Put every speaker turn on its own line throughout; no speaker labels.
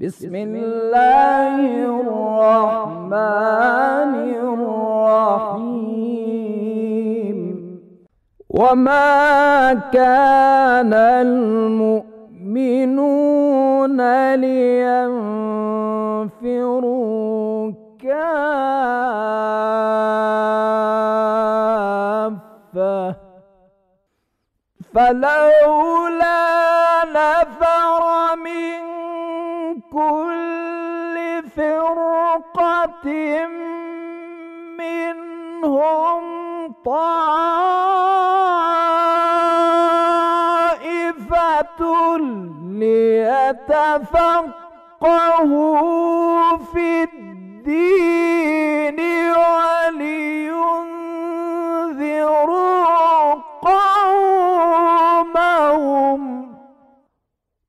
بسم الله الرحمن الرحيم وما كان المؤمنون لينفروا كافة فلولا منهم طائفة ليتفقهوا في الدين ولينذروا قومهم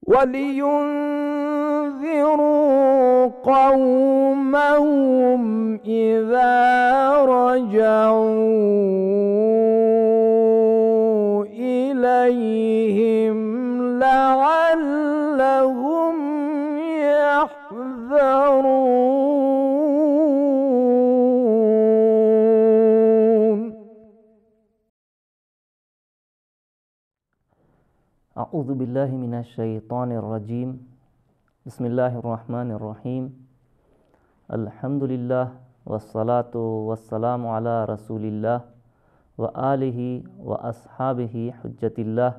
ولينذروا قومهم لهم إذا رجعوا إليهم لعلهم يحذرون أعوذ بالله من الشيطان الرجيم بسم الله الرحمن الرحيم আলহামদুলিল্লাহ ওয়াসালাত ওয়াসালাম আলা রসুলিল্লাহ ওয়া আলহি ওয়া আসহাবিহি হজ্জতিল্লাহ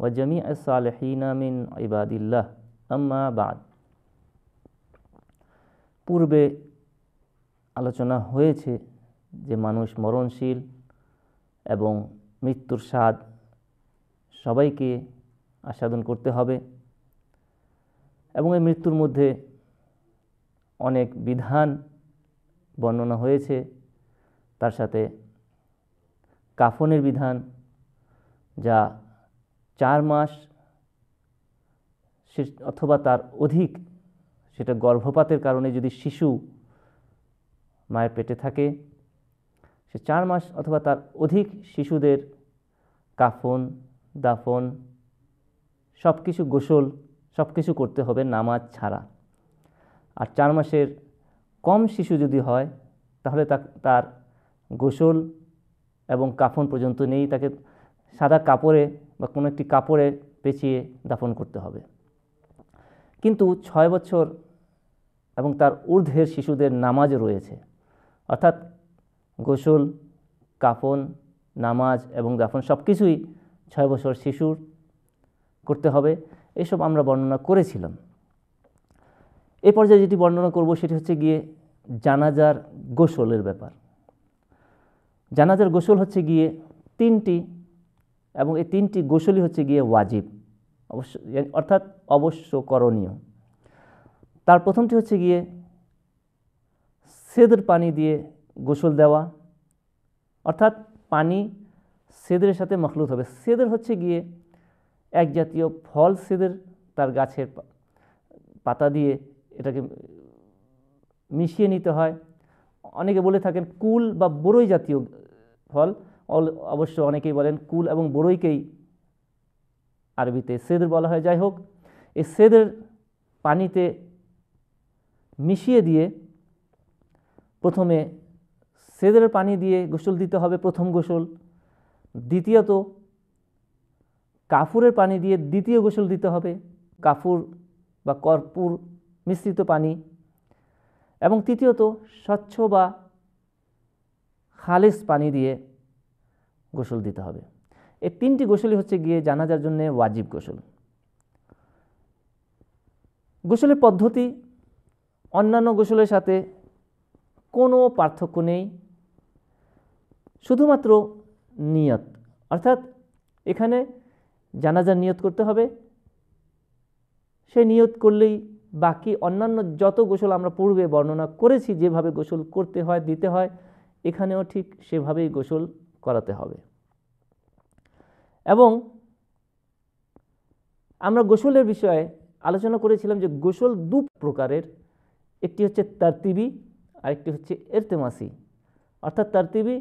ওয়া জমি সালেহিনা মিন ইবাদিল্লাহ আম্মা বাদ পূর্বে আলোচনা হয়েছে যে মানুষ মরণশীল এবং মৃত্যুর স্বাদ সবাইকে আস্বাদন করতে হবে এবং এই মৃত্যুর মধ্যে অনেক বিধান বর্ণনা হয়েছে তার সাথে কাফনের বিধান যা চার মাস অথবা তার অধিক সেটা গর্ভপাতের কারণে যদি শিশু মায়ের পেটে থাকে সে চার মাস অথবা তার অধিক শিশুদের কাফন দাফন সব কিছু গোসল সব কিছু করতে হবে নামাজ ছাড়া আর চার মাসের কম শিশু যদি হয় তাহলে তার গোসল এবং কাফন পর্যন্ত নেই তাকে সাদা কাপড়ে বা কোনো একটি কাপড়ে পেঁচিয়ে দাফন করতে হবে কিন্তু ছয় বছর এবং তার ঊর্ধ্বের শিশুদের নামাজ রয়েছে অর্থাৎ গোসল কাফন নামাজ এবং দাফন সব কিছুই ছয় বছর শিশুর করতে হবে এসব আমরা বর্ণনা করেছিলাম এ পর্যায়ে যেটি বর্ণনা করব সেটি হচ্ছে গিয়ে জানাজার গোসলের ব্যাপার জানাজার গোসল হচ্ছে গিয়ে তিনটি এবং এই তিনটি গোসলই হচ্ছে গিয়ে ওয়াজিব অবশ্য অর্থাৎ অবশ্য করণীয় তার প্রথমটি হচ্ছে গিয়ে সেদের পানি দিয়ে গোসল দেওয়া অর্থাৎ পানি সেদের সাথে মখলুত হবে সেদের হচ্ছে গিয়ে এক জাতীয় ফল সেদের তার গাছের পাতা দিয়ে এটাকে মিশিয়ে নিতে হয় অনেকে বলে থাকেন কুল বা বড়ই জাতীয় ফল অবশ্য অনেকেই বলেন কুল এবং বড়ইকেই আরবিতে সেদের বলা হয় যাই হোক এই সেদের পানিতে মিশিয়ে দিয়ে প্রথমে সেদের পানি দিয়ে গোসল দিতে হবে প্রথম গোসল দ্বিতীয়ত কাফুরের পানি দিয়ে দ্বিতীয় গোসল দিতে হবে কাফুর বা কর্পূর মিশ্রিত পানি এবং তৃতীয়ত স্বচ্ছ বা খালেস পানি দিয়ে গোসল দিতে হবে এই তিনটি গোসলই হচ্ছে গিয়ে জানাজার জন্য ওয়াজিব গোসল গোসলের পদ্ধতি অন্যান্য গোসলের সাথে কোনো পার্থক্য নেই শুধুমাত্র নিয়ত অর্থাৎ এখানে জানাজার নিয়ত করতে হবে সে নিয়ত করলেই বাকি অন্যান্য যত গোসল আমরা পূর্বে বর্ণনা করেছি যেভাবে গোসল করতে হয় দিতে হয় এখানেও ঠিক সেভাবেই গোসল করাতে হবে এবং আমরা গোসলের বিষয়ে আলোচনা করেছিলাম যে গোসল দু প্রকারের একটি হচ্ছে তারতিবি আরেকটি হচ্ছে এরতেমাসি অর্থাৎ তারতিবি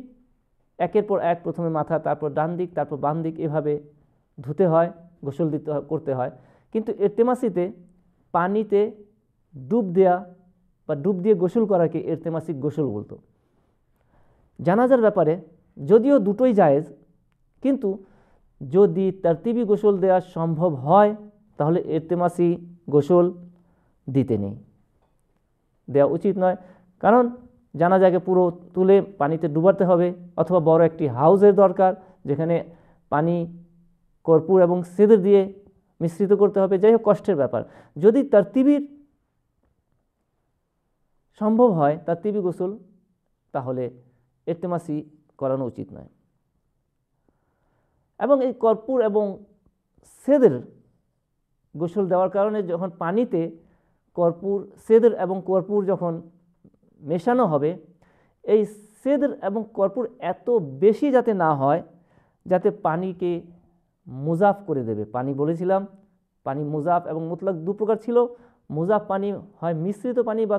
একের পর এক প্রথমে মাথা তারপর ডান দিক তারপর বাম দিক এভাবে ধুতে হয় গোসল দিতে করতে হয় কিন্তু এরতেমাসিতে পানিতে ডুব দেয়া বা ডুব দিয়ে গোসল করাকে এরতেমাসিক গোসল বলতো জানাজার ব্যাপারে যদিও দুটোই জায়েজ কিন্তু যদি তারতিবি গোসল দেওয়া সম্ভব হয় তাহলে এরতেমাসি গোসল দিতে নেই দেওয়া উচিত নয় কারণ জানাজাকে পুরো তুলে পানিতে ডুবাতে হবে অথবা বড় একটি হাউজের দরকার যেখানে পানি কর্পূর এবং সেদের দিয়ে মিশ্রিত করতে হবে যাই হোক কষ্টের ব্যাপার যদি তার তিবির সম্ভব হয় তার তিবি গোসল তাহলে এরতেমাসি করানো উচিত নয় এবং এই কর্পূর এবং সেদের গোসল দেওয়ার কারণে যখন পানিতে কর্পূর সেদের এবং কর্পূর যখন মেশানো হবে এই সেদের এবং কর্পূর এত বেশি যাতে না হয় যাতে পানিকে মুজাফ করে দেবে পানি বলেছিলাম পানি মুজাফ এবং মোতলাক দু প্রকার ছিল মুজাফ পানি হয় মিশ্রিত পানি বা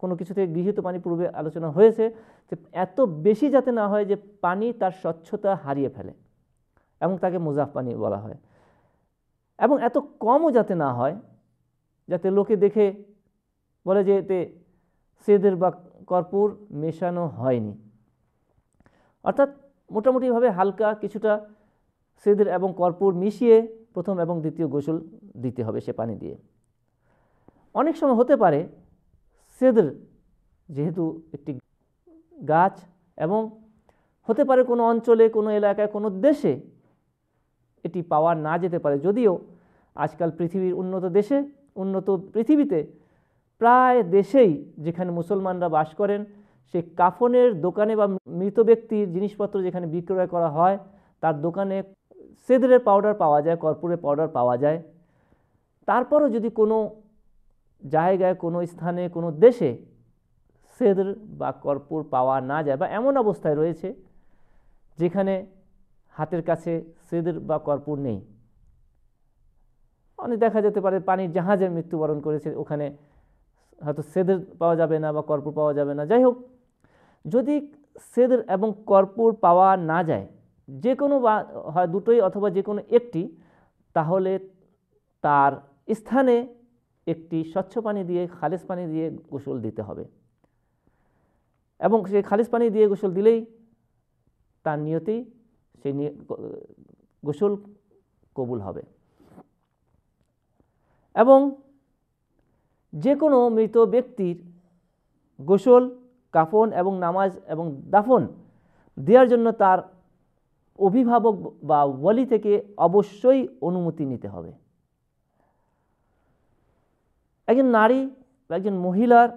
কোনো কিছু থেকে গৃহীত পানি পূর্বে আলোচনা হয়েছে যে এত বেশি যাতে না হয় যে পানি তার স্বচ্ছতা হারিয়ে ফেলে এবং তাকে মুজাফ পানি বলা হয় এবং এত কমও যাতে না হয় যাতে লোকে দেখে বলে যে এতে সেদের বা কর্পূর মেশানো হয়নি অর্থাৎ মোটামুটিভাবে হালকা কিছুটা সিদর এবং কর্পূর মিশিয়ে প্রথম এবং দ্বিতীয় গোসল দিতে হবে সে পানি দিয়ে অনেক সময় হতে পারে সেদর যেহেতু একটি গাছ এবং হতে পারে কোনো অঞ্চলে কোনো এলাকায় কোনো দেশে এটি পাওয়া না যেতে পারে যদিও আজকাল পৃথিবীর উন্নত দেশে উন্নত পৃথিবীতে প্রায় দেশেই যেখানে মুসলমানরা বাস করেন সে কাফনের দোকানে বা মৃত ব্যক্তির জিনিসপত্র যেখানে বিক্রয় করা হয় তার দোকানে সেদুরের পাউডার পাওয়া যায় কর্পূরের পাউডার পাওয়া যায় তারপরও যদি কোনো জায়গায় কোনো স্থানে কোনো দেশে সেদুর বা কর্পূর পাওয়া না যায় বা এমন অবস্থায় রয়েছে যেখানে হাতের কাছে সেদুর বা কর্পূর নেই অনেক দেখা যেতে পারে পানির জাহাজে মৃত্যুবরণ করেছে ওখানে হয়তো সেদুর পাওয়া যাবে না বা কর্পূর পাওয়া যাবে না যাই হোক যদি সেদুর এবং কর্পূর পাওয়া না যায় যে কোনো বা হয় দুটোই অথবা যে কোনো একটি তাহলে তার স্থানে একটি স্বচ্ছ পানি দিয়ে খালিজ পানি দিয়ে গোসল দিতে হবে এবং সেই খালিজ পানি দিয়ে গোসল দিলেই তার নিয়তি সেই গোসল কবুল হবে এবং যে কোনো মৃত ব্যক্তির গোসল কাফন এবং নামাজ এবং দাফন দেওয়ার জন্য তার অভিভাবক বা ওয়ালি থেকে অবশ্যই অনুমতি নিতে হবে একজন নারী বা একজন মহিলার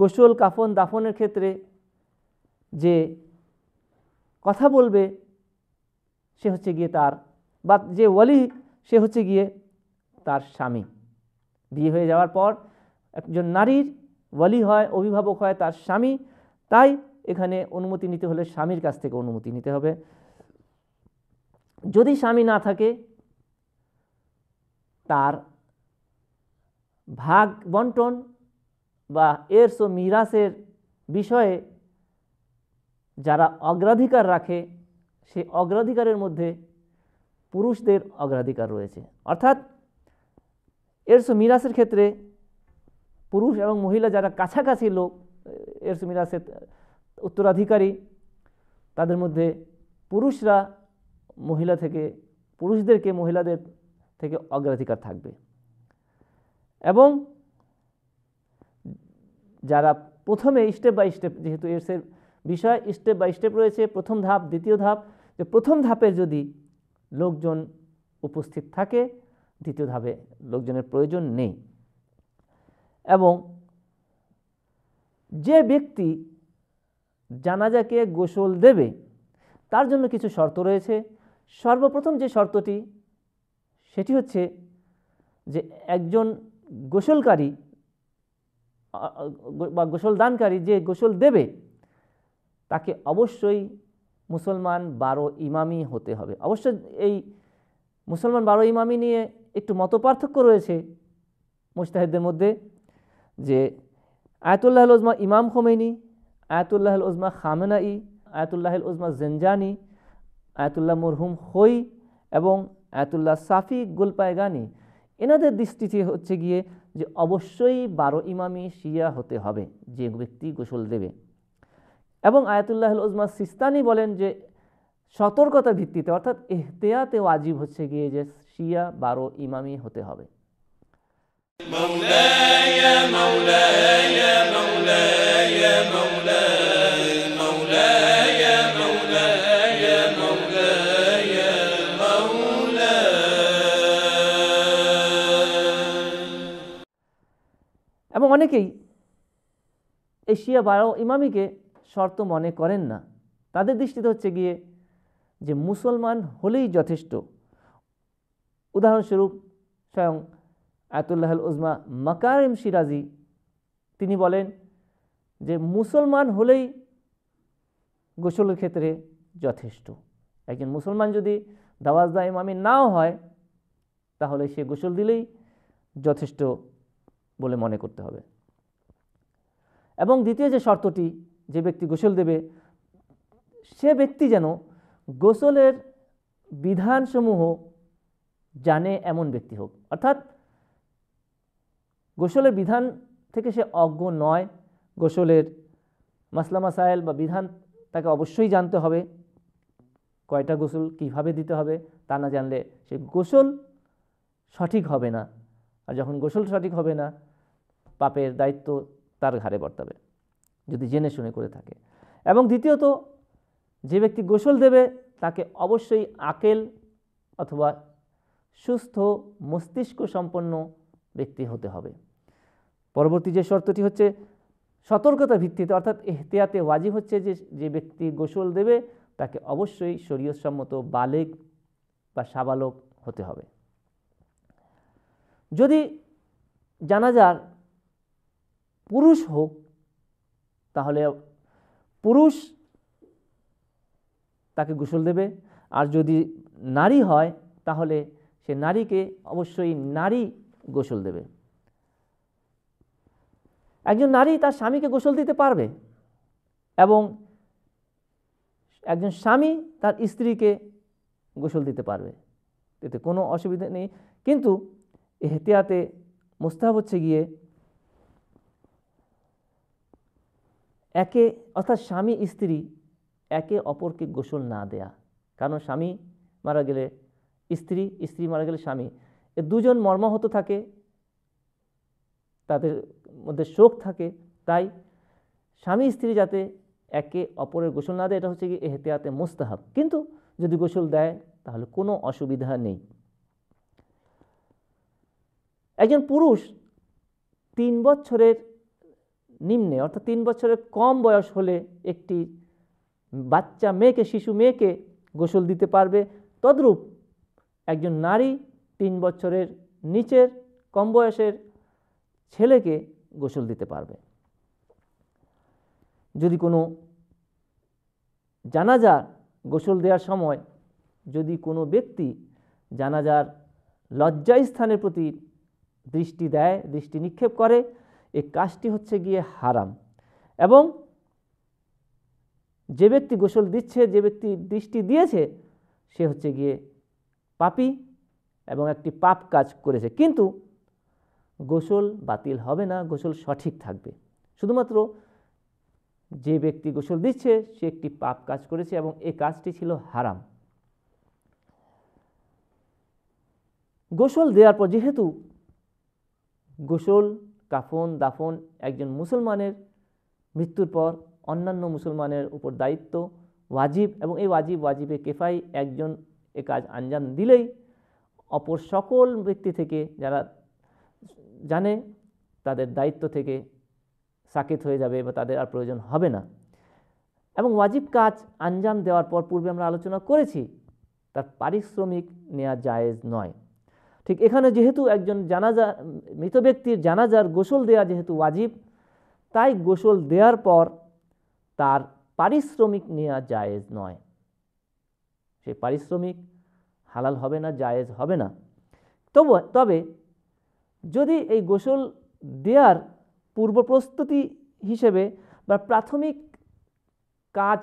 গোসল কাফন দাফনের ক্ষেত্রে যে কথা বলবে সে হচ্ছে গিয়ে তার বা যে ওয়ালি সে হচ্ছে গিয়ে তার স্বামী বিয়ে হয়ে যাওয়ার পর একজন নারীর ওয়ালি হয় অভিভাবক হয় তার স্বামী তাই এখানে অনুমতি নিতে হলে স্বামীর কাছ থেকে অনুমতি নিতে হবে যদি স্বামী না থাকে তার ভাগ বন্টন বা এরস ও মিরাসের বিষয়ে যারা অগ্রাধিকার রাখে সে অগ্রাধিকারের মধ্যে পুরুষদের অগ্রাধিকার রয়েছে অর্থাৎ এরস মিরাসের ক্ষেত্রে পুরুষ এবং মহিলা যারা কাছাকাছি লোক এরস মিরাসের উত্তরাধিকারী তাদের মধ্যে পুরুষরা মহিলা থেকে পুরুষদেরকে মহিলাদের থেকে অগ্রাধিকার থাকবে এবং যারা প্রথমে স্টেপ বাই স্টেপ যেহেতু এর বিষয় স্টেপ বাই স্টেপ রয়েছে প্রথম ধাপ দ্বিতীয় ধাপ যে প্রথম ধাপের যদি লোকজন উপস্থিত থাকে দ্বিতীয় ধাপে লোকজনের প্রয়োজন নেই এবং যে ব্যক্তি জানাজাকে গোসল দেবে তার জন্য কিছু শর্ত রয়েছে সর্বপ্রথম যে শর্তটি সেটি হচ্ছে যে একজন গোসলকারী বা গোসলদানকারী যে গোসল দেবে তাকে অবশ্যই মুসলমান বারো ইমামি হতে হবে অবশ্য এই মুসলমান বারো ইমামি নিয়ে একটু মত রয়েছে মুস্তাহিদদের মধ্যে যে Ayatollah Imam Khomeini Ayatollah Uzma Khamenei Ayatollah Uzma Zanjani Ayatollah মরহুম হই এবং আয়াতুল্লাহ সাফি গুলপায়গানি এনাদের দৃষ্টিতে হচ্ছে গিয়ে যে অবশ্যই বারো ইমামি শিয়া হতে হবে যে ব্যক্তি গোসল দেবে এবং আয়াতুল্লাহ উজমা সিস্তানি বলেন যে সতর্কতার ভিত্তিতে অর্থাৎ এহতেয়াতে ওয়াজিব হচ্ছে গিয়ে যে শিয়া বারো ইমামি হতে হবে অনেকেই এশিয়া বারো ইমামিকে শর্ত মনে করেন না তাদের দৃষ্টিতে হচ্ছে গিয়ে যে মুসলমান হলেই যথেষ্ট উদাহরণস্বরূপ স্বয়ং আয়তুল্লাহ উজমা মাকারিম সিরাজি তিনি বলেন যে মুসলমান হলেই গোসলের ক্ষেত্রে যথেষ্ট একজন মুসলমান যদি দাওয়াজদা ইমামি নাও হয় তাহলে সে গোসল দিলেই যথেষ্ট বলে মনে করতে হবে এবং দ্বিতীয় যে শর্তটি যে ব্যক্তি গোসল দেবে সে ব্যক্তি যেন গোসলের বিধানসমূহ জানে এমন ব্যক্তি হোক অর্থাৎ গোসলের বিধান থেকে সে অজ্ঞ নয় গোসলের মাসলা মাসাইল বা বিধান তাকে অবশ্যই জানতে হবে কয়টা গোসল কিভাবে দিতে হবে তা না জানলে সে গোসল সঠিক হবে না আর যখন গোসল সঠিক হবে না পাপের দায়িত্ব তার ঘাড়ে বর্তাবে যদি জেনে শুনে করে থাকে এবং দ্বিতীয়ত যে ব্যক্তি গোসল দেবে তাকে অবশ্যই আকেল অথবা সুস্থ মস্তিষ্ক সম্পন্ন ব্যক্তি হতে হবে পরবর্তী যে শর্তটি হচ্ছে সতর্কতা ভিত্তিতে অর্থাৎ এহতিয়াতে ওয়াজি হচ্ছে যে যে ব্যক্তি গোসল দেবে তাকে অবশ্যই শরীয়সম্মত বালেক বা সাবালক হতে হবে যদি জানাজার পুরুষ হোক তাহলে পুরুষ তাকে গোসল দেবে আর যদি নারী হয় তাহলে সে নারীকে অবশ্যই নারী গোসল দেবে একজন নারী তার স্বামীকে গোসল দিতে পারবে এবং একজন স্বামী তার স্ত্রীকে গোসল দিতে পারবে এতে কোনো অসুবিধা নেই কিন্তু এহতিয়াতে মোস্তাহ হচ্ছে গিয়ে একে অর্থাৎ স্বামী স্ত্রী একে অপরকে গোসল না দেয়া কারণ স্বামী মারা গেলে স্ত্রী স্ত্রী মারা গেলে স্বামী এ দুজন মর্মাহত থাকে তাদের মধ্যে শোক থাকে তাই স্বামী স্ত্রী যাতে একে অপরের গোসল না দেয় এটা হচ্ছে কি এহতিয়াতে মোস্তাহাব কিন্তু যদি গোসল দেয় তাহলে কোনো অসুবিধা নেই একজন পুরুষ তিন বছরের নিম্নে অর্থাৎ তিন বছরের কম বয়স হলে একটি বাচ্চা মেয়েকে শিশু মেয়েকে গোসল দিতে পারবে তদ্রূপ একজন নারী তিন বছরের নিচের কম বয়সের ছেলেকে গোসল দিতে পারবে যদি কোনো জানাজার গোসল দেওয়ার সময় যদি কোনো ব্যক্তি জানাজার লজ্জায় স্থানের প্রতি দৃষ্টি দেয় দৃষ্টি নিক্ষেপ করে এই কাজটি হচ্ছে গিয়ে হারাম এবং যে ব্যক্তি গোসল দিচ্ছে যে ব্যক্তি দৃষ্টি দিয়েছে সে হচ্ছে গিয়ে পাপি এবং একটি পাপ কাজ করেছে কিন্তু গোসল বাতিল হবে না গোসল সঠিক থাকবে শুধুমাত্র যে ব্যক্তি গোসল দিচ্ছে সে একটি পাপ কাজ করেছে এবং এ কাজটি ছিল হারাম গোসল দেওয়ার পর যেহেতু গোসল কাফন দাফন একজন মুসলমানের মৃত্যুর পর অন্যান্য মুসলমানের উপর দায়িত্ব ওয়াজিব এবং এই ওয়াজিব ওয়াজিবে কেফাই একজন এ কাজ আঞ্জাম দিলেই অপর সকল ব্যক্তি থেকে যারা জানে তাদের দায়িত্ব থেকে সাকেত হয়ে যাবে বা তাদের আর প্রয়োজন হবে না এবং ওয়াজিব কাজ আঞ্জাম দেওয়ার পর পূর্বে আমরা আলোচনা করেছি তার পারিশ্রমিক নেওয়া জায়েজ নয় ঠিক এখানে যেহেতু একজন জানাজা মৃত ব্যক্তির জানাজার গোসল দেয়া যেহেতু ওয়াজিব তাই গোসল দেওয়ার পর তার পারিশ্রমিক নেওয়া জায়েজ নয় সে পারিশ্রমিক হালাল হবে না জায়েজ হবে না তবু তবে যদি এই গোসল দেওয়ার পূর্ব প্রস্তুতি হিসেবে বা প্রাথমিক কাজ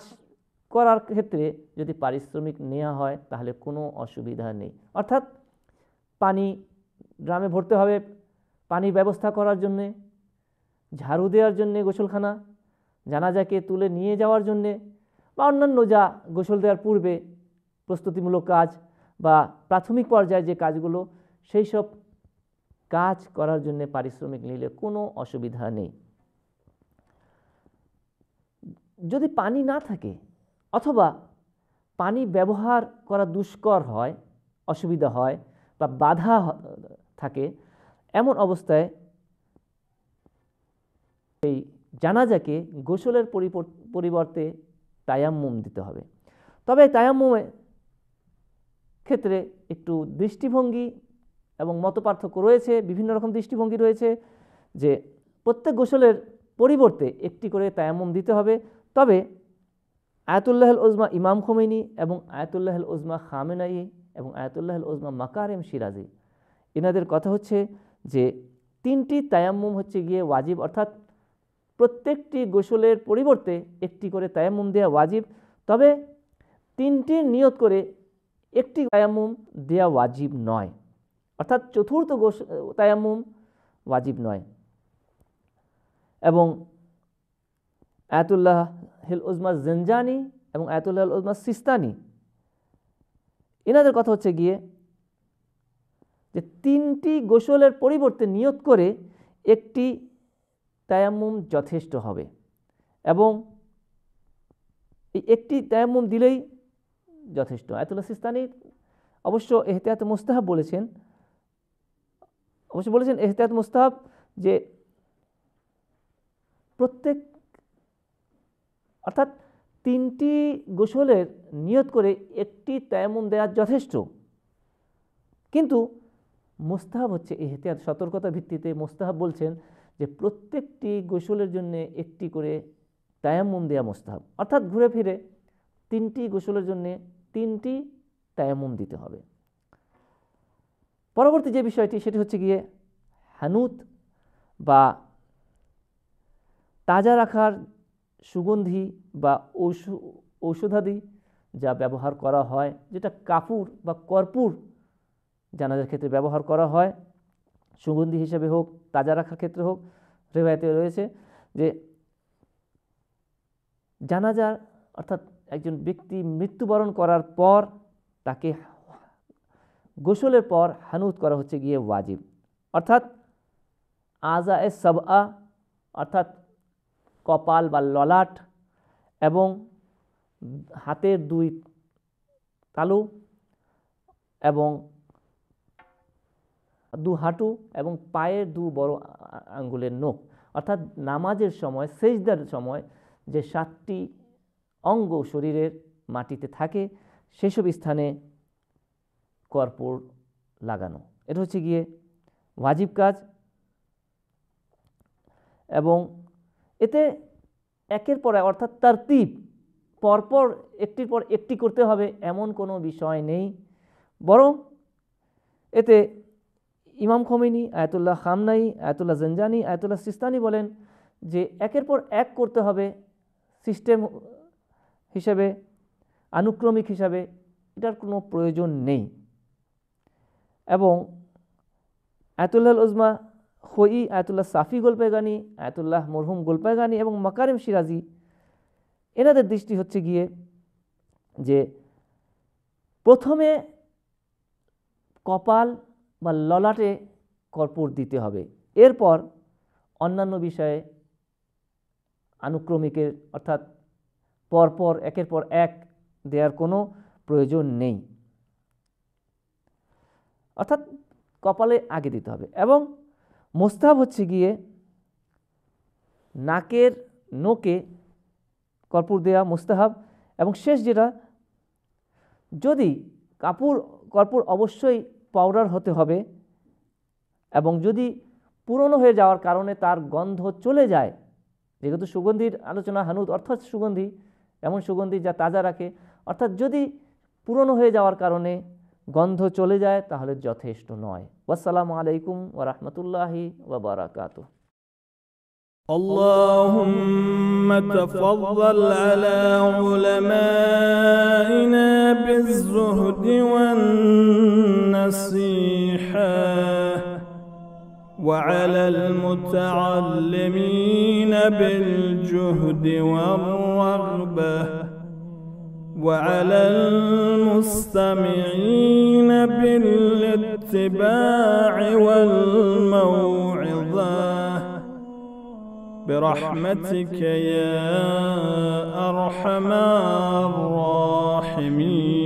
করার ক্ষেত্রে যদি পারিশ্রমিক নেওয়া হয় তাহলে কোনো অসুবিধা নেই অর্থাৎ পানি ড্রামে ভরতে হবে পানির ব্যবস্থা করার জন্যে ঝাড়ু দেওয়ার জন্যে গোসলখানা জানাজাকে তুলে নিয়ে যাওয়ার জন্যে বা অন্যান্য যা গোসল দেওয়ার পূর্বে প্রস্তুতিমূলক কাজ বা প্রাথমিক পর্যায়ে যে কাজগুলো সেই সব কাজ করার জন্য পারিশ্রমিক নিলে কোনো অসুবিধা নেই যদি পানি না থাকে অথবা পানি ব্যবহার করা দুষ্কর হয় অসুবিধা হয় বা বাধা থাকে এমন অবস্থায় এই জানাজাকে গোসলের পরিবর্তে তায়াম্মুম দিতে হবে তবে তায়াম্মুমে ক্ষেত্রে একটু দৃষ্টিভঙ্গি এবং মত পার্থক্য রয়েছে বিভিন্ন রকম দৃষ্টিভঙ্গি রয়েছে যে প্রত্যেক গোসলের পরিবর্তে একটি করে তায়াম্মুম দিতে হবে তবে আয়াতুল্লাহল ওজমা ইমাম খোমেনি এবং আয়াতুল্লাহল ওজমা খামেনাই এবং আয়াতুল্লাহ ওজমা মাকারেম সিরাজি এনাদের কথা হচ্ছে যে তিনটি তায়াম্মুম হচ্ছে গিয়ে ওয়াজিব অর্থাৎ প্রত্যেকটি গোসলের পরিবর্তে একটি করে তায়াম্মুম দেওয়া ওয়াজিব তবে তিনটি নিয়ত করে একটি তায়াম্মুম দেয়া ওয়াজিব নয় অর্থাৎ চতুর্থ গোস তায়াম্মুম ওয়াজিব নয় এবং আয়াতুল্লাহ হেল ওজমা জেনজানি এবং আয়াতুল্লাহ উজমা সিস্তানি এনাদের কথা হচ্ছে গিয়ে যে তিনটি গোসলের পরিবর্তে নিয়ত করে একটি তায়াম্মুম যথেষ্ট হবে এবং এই একটি তায়াম্মুম দিলেই যথেষ্ট আয়তুল্লা সিস্তানি অবশ্য এহতিয়াত মুস্তাহাব বলেছেন অবশ্য বলেছেন এহতিয়াত মুস্তাহাব যে প্রত্যেক অর্থাৎ তিনটি গোসলের নিয়ত করে একটি তায়ামুম দেওয়া যথেষ্ট কিন্তু মোস্তাহাব হচ্ছে এহতিয়াত সতর্কতা ভিত্তিতে মোস্তাহাব বলছেন যে প্রত্যেকটি গোসলের জন্য একটি করে তায়ামুম দেয়া মোস্তাহাব অর্থাৎ ঘুরে ফিরে তিনটি গোসলের জন্য তিনটি তায়ামুম দিতে হবে পরবর্তী যে বিষয়টি সেটি হচ্ছে গিয়ে হানুত বা তাজা রাখার সুগন্ধি বা ঔষধাদি যা ব্যবহার করা হয় যেটা কাপুর বা কর্পূর জানাজার ক্ষেত্রে ব্যবহার করা হয় সুগন্ধি হিসেবে হোক তাজা রাখার ক্ষেত্রে হোক রেবায়তে রয়েছে যে জানাজার অর্থাৎ একজন ব্যক্তি মৃত্যুবরণ করার পর তাকে গোসলের পর হানুত করা হচ্ছে গিয়ে ওয়াজিব অর্থাৎ আজা এ সব অর্থাৎ কপাল বা ললাট এবং হাতের দুই তালু এবং দু হাঁটু এবং পায়ের দু বড় আঙ্গুলের নখ অর্থাৎ নামাজের সময় সেজদার সময় যে সাতটি অঙ্গ শরীরের মাটিতে থাকে সেসব স্থানে কর্পূর লাগানো এটা হচ্ছে গিয়ে ওয়াজিব কাজ এবং এতে একের পর অর্থাৎ তার পরপর একটির পর একটি করতে হবে এমন কোনো বিষয় নেই বরং এতে ইমাম খমিনি আয়তুল্লাহ খামনাই আয়তুল্লাহ জঞ্জানি আয়তুল্লাহ সিস্তানি বলেন যে একের পর এক করতে হবে সিস্টেম হিসেবে আনুক্রমিক হিসাবে এটার কোনো প্রয়োজন নেই এবং আয়তুল্লাহ উজমা হই আয়াতুল্লাহ সাফি গোলপায়গানি আয়াতুল্লাহ মরহুম গোলপায়গানি এবং মাকারিম সিরাজি এনাদের দৃষ্টি হচ্ছে গিয়ে যে প্রথমে কপাল বা ললাটে কর্পূর দিতে হবে এরপর অন্যান্য বিষয়ে আনুক্রমিকের অর্থাৎ পরপর একের পর এক দেওয়ার কোনো প্রয়োজন নেই অর্থাৎ কপালে আগে দিতে হবে এবং মোস্তাব হচ্ছে গিয়ে নাকের নোকে কর্পূর দেয়া মোস্তাহাব এবং শেষ যেটা যদি কাপড় কর্পূর অবশ্যই পাউডার হতে হবে এবং যদি পুরনো হয়ে যাওয়ার কারণে তার গন্ধ চলে যায় যেহেতু সুগন্ধির আলোচনা হানুদ অর্থাৎ সুগন্ধি এমন সুগন্ধি যা তাজা রাখে অর্থাৎ যদি পুরনো হয়ে যাওয়ার কারণে গন্ধ চলে যায় তাহলে যথেষ্ট নয় ওয়াসালামু আলাইকুম ওরহমতুল্লাহি ওবরাকাত اللهم تفضل على علمائنا بالزهد والنصيحه وعلى المتعلمين بالجهد والرغبه وعلى المستمعين بالاتباع والموعظة برحمتك يا أرحم الراحمين